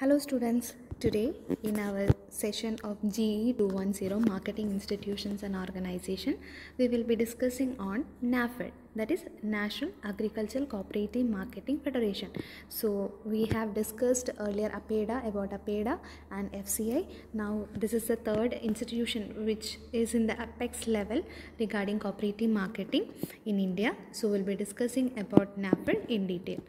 Hello students, today in our session of GE 210 Marketing Institutions and Organization, we will be discussing on NAFED that is National Agricultural Cooperative Marketing Federation. So we have discussed earlier APEDA about APEDA and FCI. Now this is the third institution which is in the apex level regarding cooperative marketing in India. So we'll be discussing about NAFED in detail.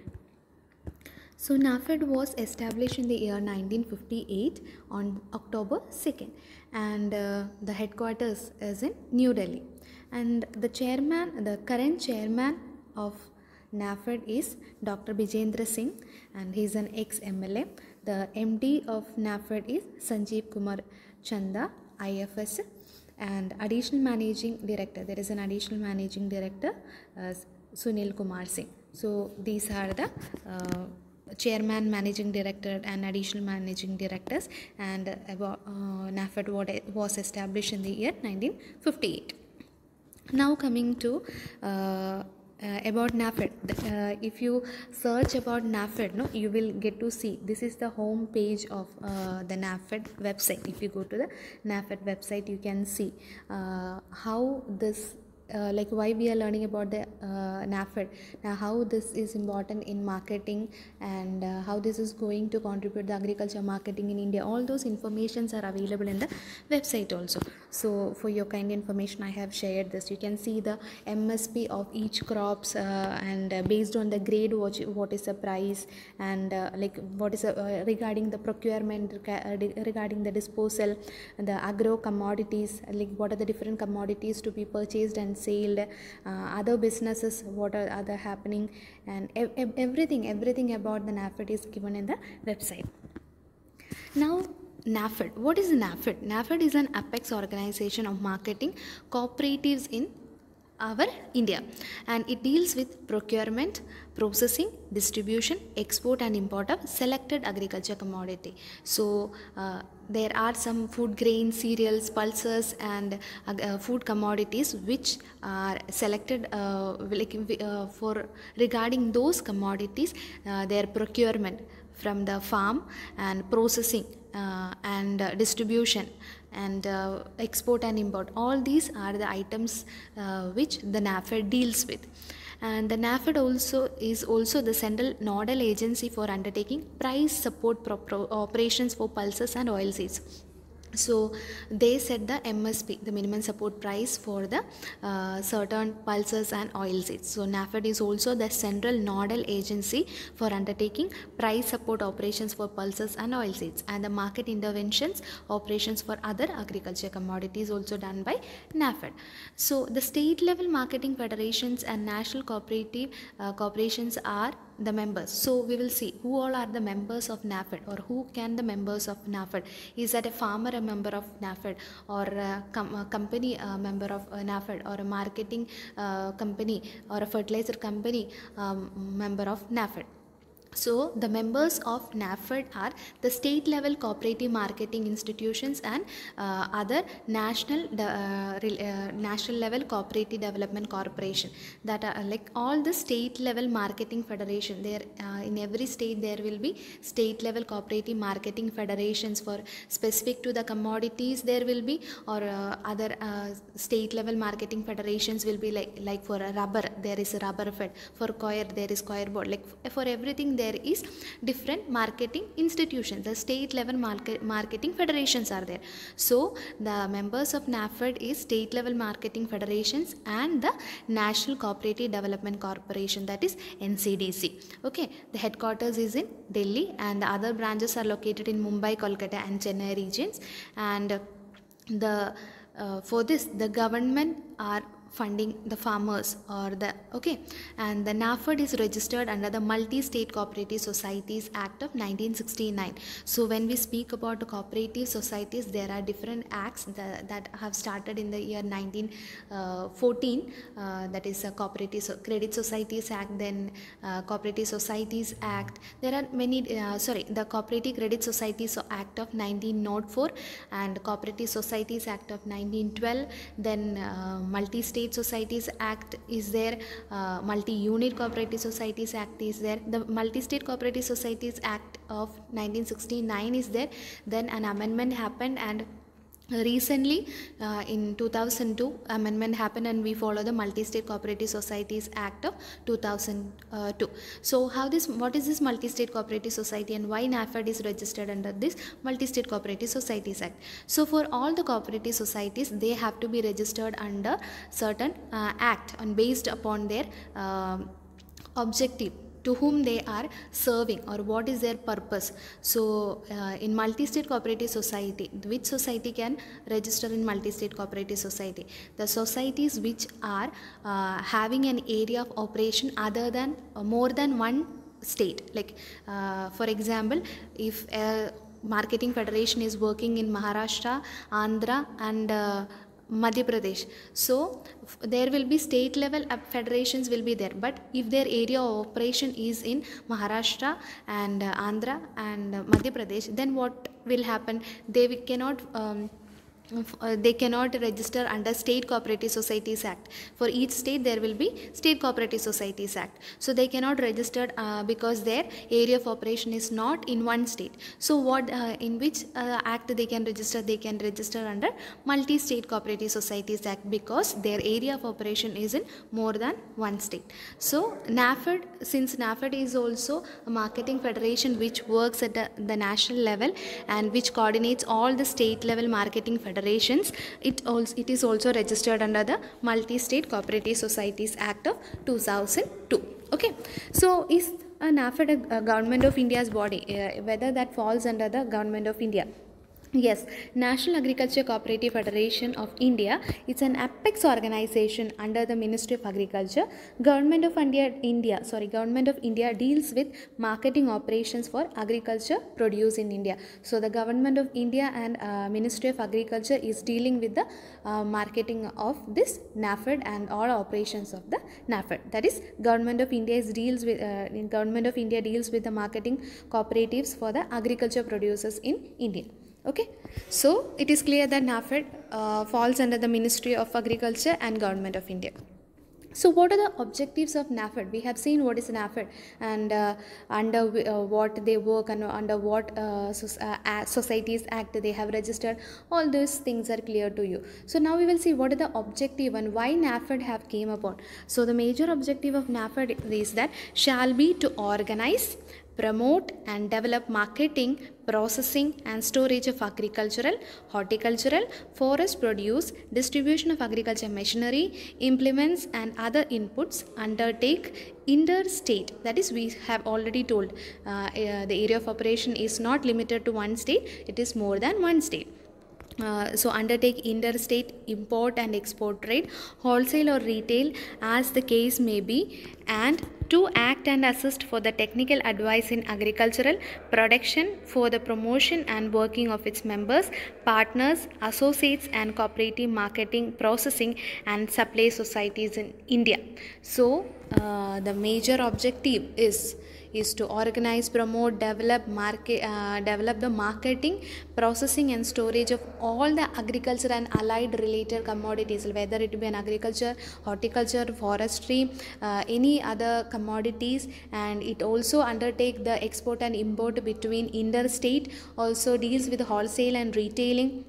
So NAFED was established in the year 1958 on October 2nd and uh, the headquarters is in New Delhi and the chairman the current chairman of NAFED is Dr. Bijendra Singh and he is an ex-MLA. The MD of NAFED is Sanjeev Kumar Chanda IFS and additional managing director there is an additional managing director uh, Sunil Kumar Singh. So these are the uh, chairman, managing director, and additional managing directors, and uh, uh NAFED was established in the year 1958. Now, coming to uh, uh, about NAFED. Uh, if you search about NAFED, no, you will get to see this is the home page of uh, the NAFED website. If you go to the NAFED website, you can see uh, how this uh, like why we are learning about the uh, NAFED. Now, how this is important in marketing and uh, how this is going to contribute the agriculture marketing in India. All those informations are available in the website also so for your kind information i have shared this you can see the msp of each crops uh, and uh, based on the grade what, what is the price and uh, like what is regarding the procurement regarding the disposal the agro commodities like what are the different commodities to be purchased and sold other businesses what are other happening and everything everything about the NAFED is given in the website now NAFED. What is NAFED? NAFED is an apex organization of marketing cooperatives in our India and it deals with procurement, processing, distribution, export and import of selected agriculture commodity. So uh, there are some food grains, cereals, pulses and uh, uh food commodities which are selected uh, like, uh, for regarding those commodities uh, their procurement from the farm and processing uh, and uh, distribution and uh, export and import all these are the items which the NAFED deals with and the NAFED also is also the central nodal agency for undertaking price support operations for pulses and oilseeds so they set the msp the minimum support price for the uh, certain pulses and oil seeds so nafed is also the central nodal agency for undertaking price support operations for pulses and oil seeds and the market interventions operations for other agriculture commodities also done by nafed so the state level marketing federations and national cooperative uh, corporations are the members. So we will see who all are the members of NAFED or who can the members of NAFED. Is that a farmer a member of NAFED or a, com a company a member of uh, NAFED or a marketing uh, company or a fertilizer company um, member of NAFED. So the members of NAFED are the state level cooperative marketing institutions and uh, other national uh, uh, national level cooperative development corporation that are like all the state level marketing federation there uh, in every state there will be state level cooperative marketing federations for specific to the commodities there will be or uh, other uh, state level marketing federations will be like like for rubber there is rubber fed for coir there is coir board like for everything there is different marketing institutions the state level market, marketing federations are there so the members of nafed is state level marketing federations and the national cooperative development corporation that is ncdc okay the headquarters is in delhi and the other branches are located in mumbai kolkata and chennai regions and uh, the uh, for this the government are funding the farmers or the okay and the NAFED is registered under the Multi-State Cooperative Societies Act of 1969 so when we speak about cooperative societies there are different acts that, that have started in the year 1914 uh, uh, that is a cooperative so credit societies act then uh, cooperative societies act there are many uh, sorry the cooperative credit societies act of 1904 and cooperative societies act of 1912 then uh, multi-state state societies act is there uh, multi unit cooperative societies act is there the multi state cooperative societies act of 1969 is there then an amendment happened and Recently, uh, in 2002, amendment happened and we follow the Multi-State Cooperative Societies Act of 2002. So, how this, what is this Multi-State Cooperative Society and why NAFED is registered under this Multi-State Cooperative Societies Act? So, for all the cooperative societies, they have to be registered under certain uh, act and based upon their uh, objective to whom they are serving or what is their purpose so uh, in multi-state cooperative society which society can register in multi-state cooperative society the societies which are uh, having an area of operation other than uh, more than one state like uh, for example if a marketing federation is working in maharashtra andhra and uh, Madhya Pradesh. So there will be state level federations will be there. But if their area of operation is in Maharashtra and uh, Andhra and uh, Madhya Pradesh, then what will happen? They cannot um, uh, they cannot register under state cooperative societies act for each state there will be state cooperative societies act so they cannot register uh, because their area of operation is not in one state so what uh, in which uh, act they can register they can register under multi state cooperative societies act because their area of operation is in more than one state so nafed since nafed is also a marketing federation which works at the, the national level and which coordinates all the state level marketing federations federations. It, also, it is also registered under the Multi-State Cooperative Societies Act of 2002. Okay. So, is an AFED a uh, government of India's body, uh, whether that falls under the government of India? Yes, National Agriculture Cooperative Federation of India. It's an apex organization under the Ministry of Agriculture. Government of India, India, sorry, Government of India deals with marketing operations for agriculture produce in India. So the Government of India and uh, Ministry of Agriculture is dealing with the uh, marketing of this NAFED and all operations of the NAFED. That is, Government of India is deals with uh, Government of India deals with the marketing cooperatives for the agriculture producers in India okay so it is clear that nafed uh, falls under the ministry of agriculture and government of india so what are the objectives of NAFED? We have seen what is NAFED and uh, under uh, what they work and under what uh, uh Societies Act they have registered. All those things are clear to you. So now we will see what are the objective and why NAFED have came upon. So the major objective of NAFED is that shall be to organize promote and develop marketing, processing and storage of agricultural, horticultural, forest produce, distribution of agriculture machinery, implements and other inputs, undertake interstate. That is, we have already told uh, uh, the area of operation is not limited to one state, it is more than one state. Uh, so undertake interstate import and export trade wholesale or retail as the case may be and to act and assist for the technical advice in agricultural production for the promotion and working of its members partners associates and cooperative marketing processing and supply societies in india so uh, the major objective is is to organize promote develop market uh, develop the marketing processing and storage of all the agriculture and allied related commodities whether it be an agriculture horticulture forestry uh, any other commodities and it also undertake the export and import between interstate also deals with wholesale and retailing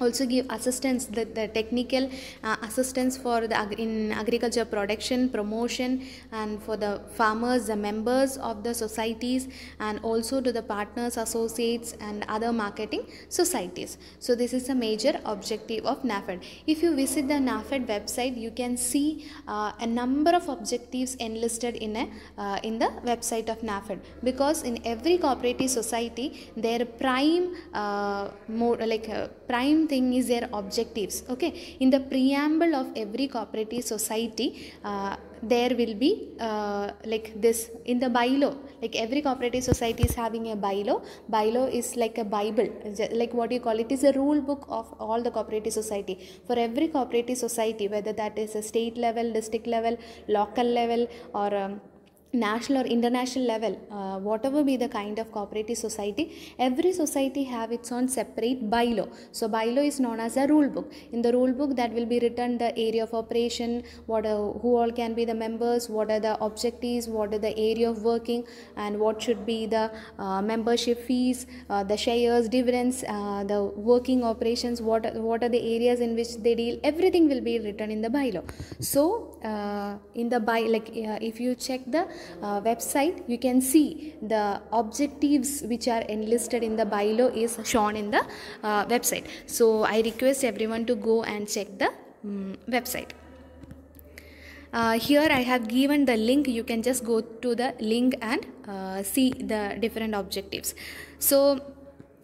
also give assistance the, the technical uh, assistance for the ag in agriculture production promotion and for the farmers the members of the societies and also to the partners associates and other marketing societies so this is a major objective of NAFED if you visit the NAFED website you can see uh, a number of objectives enlisted in a uh, in the website of NAFED because in every cooperative society their prime uh, more like uh, prime thing is their objectives okay in the preamble of every cooperative society uh, there will be uh, like this in the bylaw like every cooperative society is having a bylaw bylaw is like a bible like what you call it is a rule book of all the cooperative society for every cooperative society whether that is a state level district level local level or um, national or international level uh, whatever be the kind of cooperative society every society have its own separate bylaw so bylaw is known as a rule book in the rule book that will be written the area of operation what are, uh, who all can be the members what are the objectives what are the area of working and what should be the uh, membership fees uh, the shares dividends uh, the working operations what what are the areas in which they deal everything will be written in the bylaw so uh, in the by like if you check the uh, website you can see the objectives which are enlisted in the bylaw is shown in the uh, website so i request everyone to go and check the um, website uh, here I have given the link you can just go to the link and uh, see the different objectives so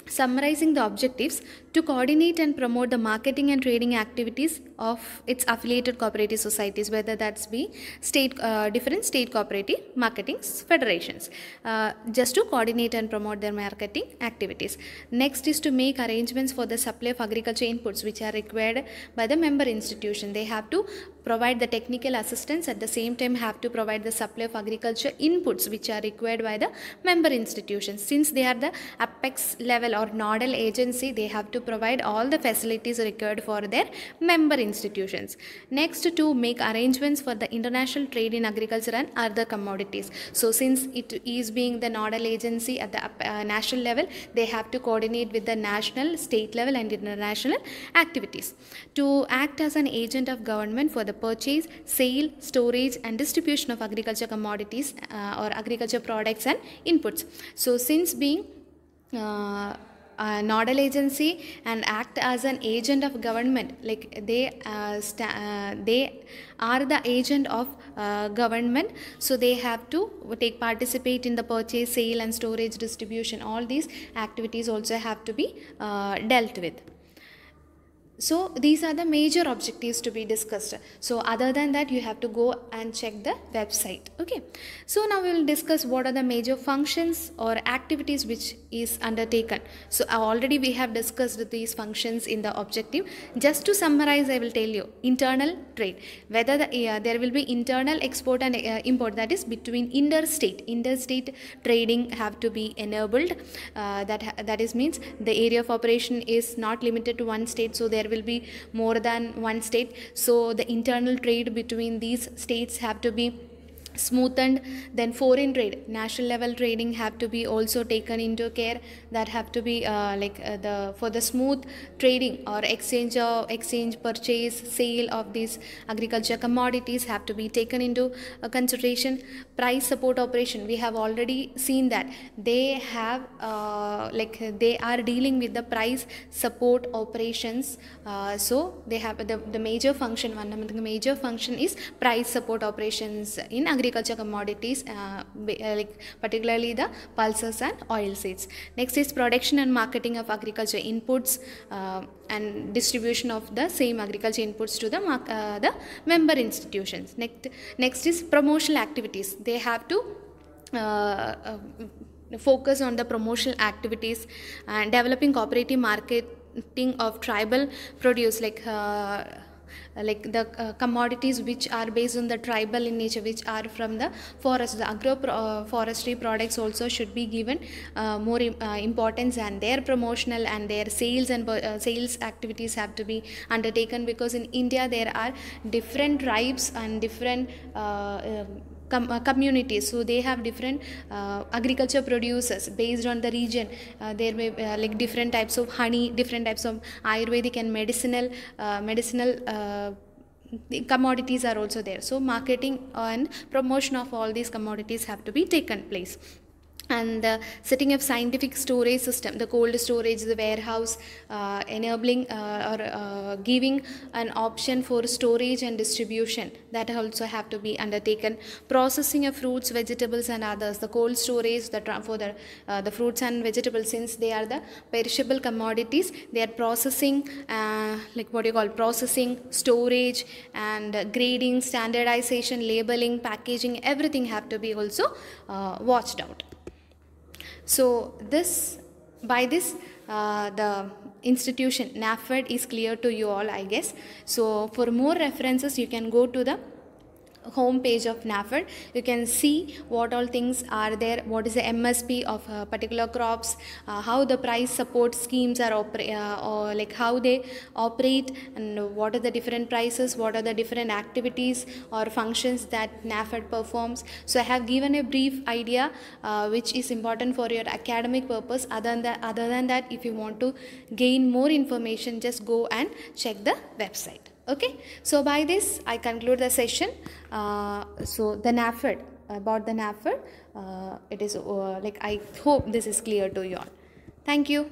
summarizing the objectives to coordinate and promote the marketing and trading activities of its affiliated cooperative societies, whether that's be state uh, different state cooperative marketing federations, uh, just to coordinate and promote their marketing activities. Next is to make arrangements for the supply of agriculture inputs which are required by the member institution. They have to provide the technical assistance at the same time have to provide the supply of agriculture inputs which are required by the member institutions. Since they are the apex level or nodal agency, they have to provide all the facilities required for their member institutions. Next, to make arrangements for the international trade in agriculture and other commodities. So, since it is being the nodal agency at the uh, national level, they have to coordinate with the national, state level, and international activities. To act as an agent of government for the purchase, sale, storage, and distribution of agriculture commodities uh, or agriculture products and inputs. So, since being uh, uh, nodal agency and act as an agent of government like they uh, uh, they are the agent of uh, government so they have to take participate in the purchase sale and storage distribution all these activities also have to be uh, dealt with so these are the major objectives to be discussed so other than that you have to go and check the website okay so now we will discuss what are the major functions or activities which is undertaken so uh, already we have discussed these functions in the objective just to summarize i will tell you internal trade whether the, uh, there will be internal export and uh, import that is between interstate interstate trading have to be enabled uh, that that is means the area of operation is not limited to one state so there there will be more than one state so the internal trade between these states have to be smoothened then foreign trade national level trading have to be also taken into care that have to be uh, like uh, the for the smooth trading or exchange or exchange purchase sale of these agriculture commodities have to be taken into uh, consideration price support operation we have already seen that they have uh, like they are dealing with the price support operations uh, so they have the, the major function one of the major function is price support operations in agriculture agriculture commodities uh, uh, like particularly the pulses and oil seeds. Next is production and marketing of agriculture inputs uh, and distribution of the same agriculture inputs to the, the member institutions. Next, next is promotional activities. They have to focus on the promotional activities and developing cooperative marketing of tribal produce like uh uh, like the uh, commodities which are based on the tribal in nature which are from the forest the agro pro products also should be given uh, more uh, importance and their promotional and their sales and sales activities have to be undertaken because in india there are different tribes and different um, com- uh, communities so they have different uh, agriculture producers based on the region uh, there may be uh, like different types of honey different types of ayurvedic and medicinal uh, medicinal the commodities are also there so marketing and promotion of all these commodities have to be taken place and the setting up scientific storage system the cold storage the warehouse uh, enabling uh, or uh, giving an option for storage and distribution that also have to be undertaken processing of fruits vegetables and others the cold storage the for the uh, the fruits and vegetables since they are the perishable commodities they are processing uh, like what you call processing storage and grading standardization labeling packaging everything have to be also uh, watched out so this by this uh, the institution NAFED is clear to you all I guess. So for more references you can go to the home page of NAFED you can see what all things are there what is the MSP of uh, particular crops uh, how the price support schemes are uh, or like how they operate and what are the different prices what are the different activities or functions that NAFED performs so I have given a brief idea uh, which is important for your academic purpose other than that, other than that if you want to gain more information just go and check the website okay so by this i conclude the session uh, so the nafid about the nafid uh, it is uh, like i hope this is clear to you all thank you